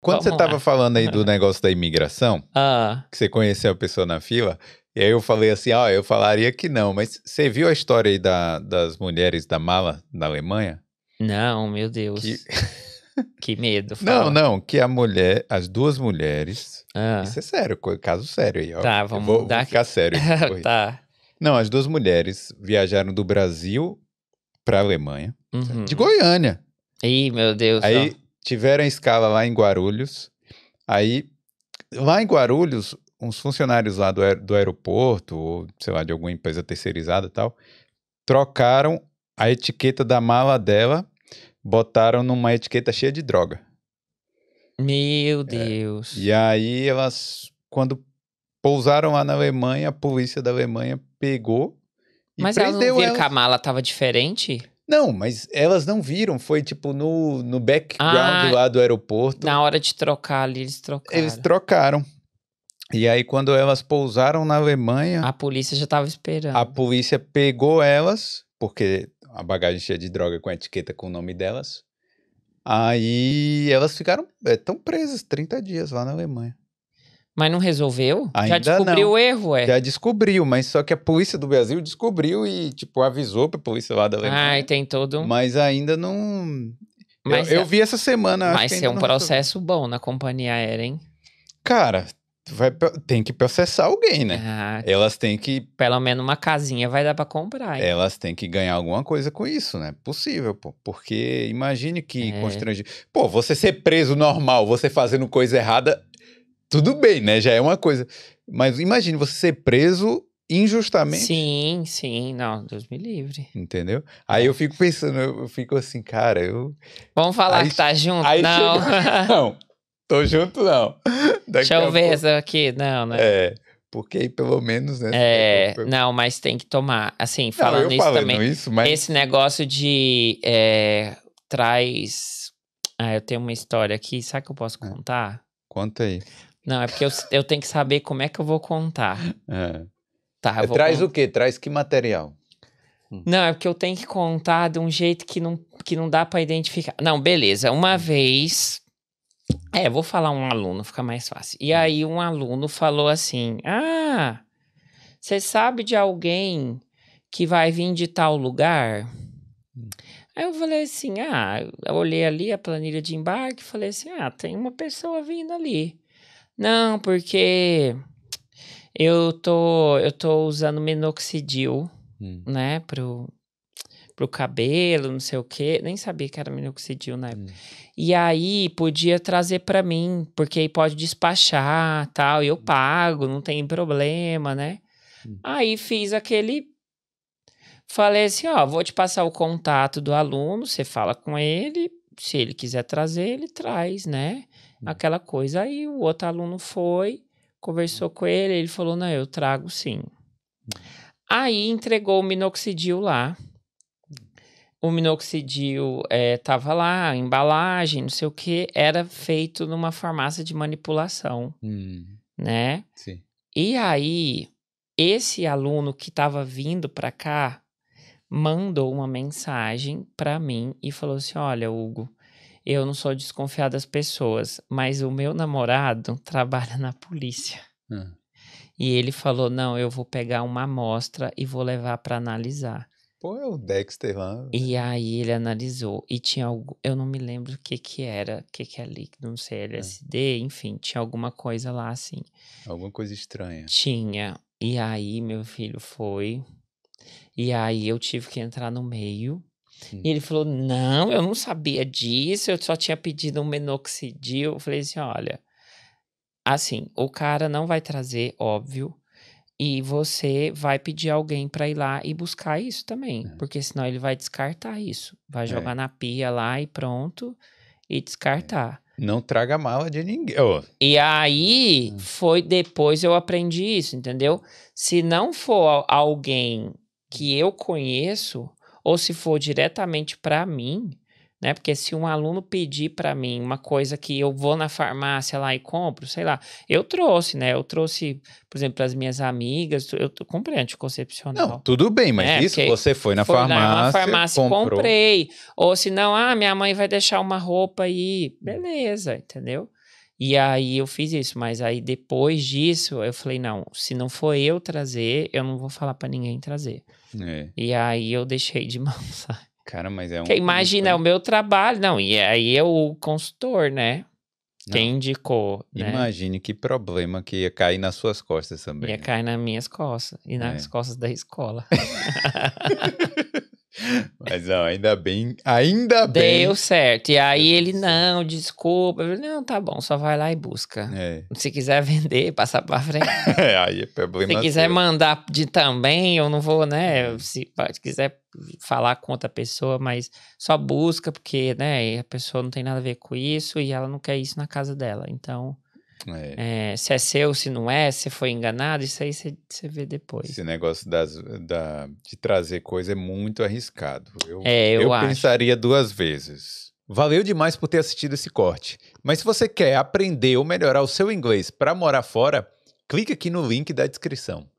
Quando Vamos você estava falando aí do negócio da imigração, ah. que você conheceu a pessoa na fila, e aí eu falei assim, ó, ah, eu falaria que não, mas você viu a história aí da, das mulheres da mala na Alemanha? Não, meu Deus. Que, que medo. Fala. Não, não, que a mulher, as duas mulheres, ah. isso é sério, caso sério aí, ó. Tá, vamos vou, vou ficar sério. tá. Não, as duas mulheres viajaram do Brasil para a Alemanha, uhum. de Goiânia. Ih, meu Deus. Aí não tiveram escala lá em Guarulhos. Aí, lá em Guarulhos, uns funcionários lá do, aer do aeroporto, ou sei lá, de alguma empresa terceirizada e tal, trocaram a etiqueta da mala dela, botaram numa etiqueta cheia de droga. Meu é, Deus. É. E aí elas, quando pousaram lá na Alemanha, a polícia da Alemanha pegou. E Mas prendeu ela não viu que a mala tava diferente? Não, mas elas não viram. Foi tipo no, no background ah, lá do aeroporto. Na hora de trocar ali, eles trocaram. Eles trocaram. E aí, quando elas pousaram na Alemanha. A polícia já estava esperando. A polícia pegou elas, porque a bagagem cheia de droga com a etiqueta com o nome delas. Aí elas ficaram. É, tão presas 30 dias lá na Alemanha. Mas não resolveu? Ainda já descobriu não. o erro, é? Já descobriu, mas só que a polícia do Brasil descobriu e, tipo, avisou pra polícia lá da Alemanha. Ah, e tem todo um... Mas ainda não... Mas eu, é... eu vi essa semana... Mas é um processo resolveu. bom na companhia aérea, hein? Cara, vai, tem que processar alguém, né? Ah, elas têm que... Pelo menos uma casinha vai dar pra comprar. Hein? Elas têm que ganhar alguma coisa com isso, né? Possível, pô. Porque imagine que é. Pô, você ser preso normal, você fazendo coisa errada tudo bem, né? Já é uma coisa. Mas imagine você ser preso injustamente. Sim, sim, não, Deus me livre. Entendeu? Aí eu fico pensando, eu fico assim, cara, eu. Vamos falar aí, que tá junto? não. Chega... não, tô junto não. Daqui Deixa eu ver pouco... essa aqui, não, né? É. Porque aí pelo menos, né? É, é, é não, mas tem que tomar. Assim, falando não, eu isso também. Isso, mas... Esse negócio de é, traz. Ah, eu tenho uma história aqui, sabe que eu posso é. contar? Conta aí. Não, é porque eu, eu tenho que saber como é que eu vou contar. É. Tá, eu é, Traz o quê? Traz que material? Hum. Não, é porque eu tenho que contar de um jeito que não, que não dá para identificar. Não, beleza. Uma hum. vez. É, vou falar um aluno, fica mais fácil. E hum. aí, um aluno falou assim: Ah, você sabe de alguém que vai vir de tal lugar? Aí eu falei assim: Ah, eu olhei ali a planilha de embarque, falei assim: Ah, tem uma pessoa vindo ali. Não, porque eu tô, eu tô usando minoxidil, hum. né, pro, pro cabelo, não sei o quê. Nem sabia que era minoxidil na época. Hum. E aí podia trazer para mim, porque aí pode despachar tal, e eu hum. pago, não tem problema, né? Hum. Aí fiz aquele. Falei assim: ó, vou te passar o contato do aluno, você fala com ele, se ele quiser trazer, ele traz, né? Hum. Aquela coisa. Aí o outro aluno foi, conversou com ele, ele falou: não, eu trago sim. Aí entregou o minoxidil lá. Hum. O minoxidil estava é, lá, embalagem, não sei o que, era feito numa farmácia de manipulação, hum. né? Sim. E aí, esse aluno que estava vindo para cá, mandou uma mensagem para mim e falou assim: Olha, Hugo, eu não sou desconfiado das pessoas, mas o meu namorado trabalha na polícia. Hum. E ele falou: Não, eu vou pegar uma amostra e vou levar para analisar. Pô, é o Dexter lá. E né? aí ele analisou e tinha algo, eu não me lembro o que que era, o que que é líquido, não sei, LSD, é. enfim, tinha alguma coisa lá assim. Alguma coisa estranha. Tinha. E aí meu filho foi, e aí eu tive que entrar no meio. E ele falou: Não, eu não sabia disso, eu só tinha pedido um menoxidil. Eu falei assim: Olha, assim, o cara não vai trazer, óbvio, e você vai pedir alguém para ir lá e buscar isso também, é. porque senão ele vai descartar isso. Vai é. jogar é. na pia lá e pronto, e é. descartar. É. Não traga mala de ninguém. Oh. E aí ah. foi depois eu aprendi isso, entendeu? Se não for alguém que eu conheço, ou se for diretamente para mim, né? Porque se um aluno pedir para mim uma coisa que eu vou na farmácia lá e compro, sei lá, eu trouxe, né? Eu trouxe, por exemplo, as minhas amigas, eu comprei anticoncepcional. Não, tudo bem, mas é, isso você foi na foi farmácia, na farmácia comprou. comprei. Ou se não, ah, minha mãe vai deixar uma roupa aí, beleza, entendeu? E aí eu fiz isso, mas aí depois disso eu falei não, se não for eu trazer, eu não vou falar para ninguém trazer. É. E aí eu deixei de mão, sabe? Cara, mas é um. Porque imagina, é o meu trabalho. Não, e aí é o consultor, né? Não. Quem indicou. Né? Imagine que problema que ia cair nas suas costas também. Ia né? cair nas minhas costas e nas é. costas da escola. Mas não, ainda bem, ainda Deu bem. Deu certo. E aí ele, não, desculpa. não, tá bom, só vai lá e busca. É. Se quiser vender, passar pra frente. é, aí é problema Se quiser seu. mandar de também, eu não vou, né? É. Se, se quiser falar com outra pessoa, mas só busca, porque, né, a pessoa não tem nada a ver com isso e ela não quer isso na casa dela. Então, é. É, se é seu, se não é, se foi enganado, isso aí você, vê depois. Esse negócio das, da, de trazer coisa é muito arriscado. Eu, é, eu, eu acho. pensaria duas vezes. Valeu demais por ter assistido esse corte. Mas se você quer aprender ou melhorar o seu inglês para morar fora, clique aqui no link da descrição.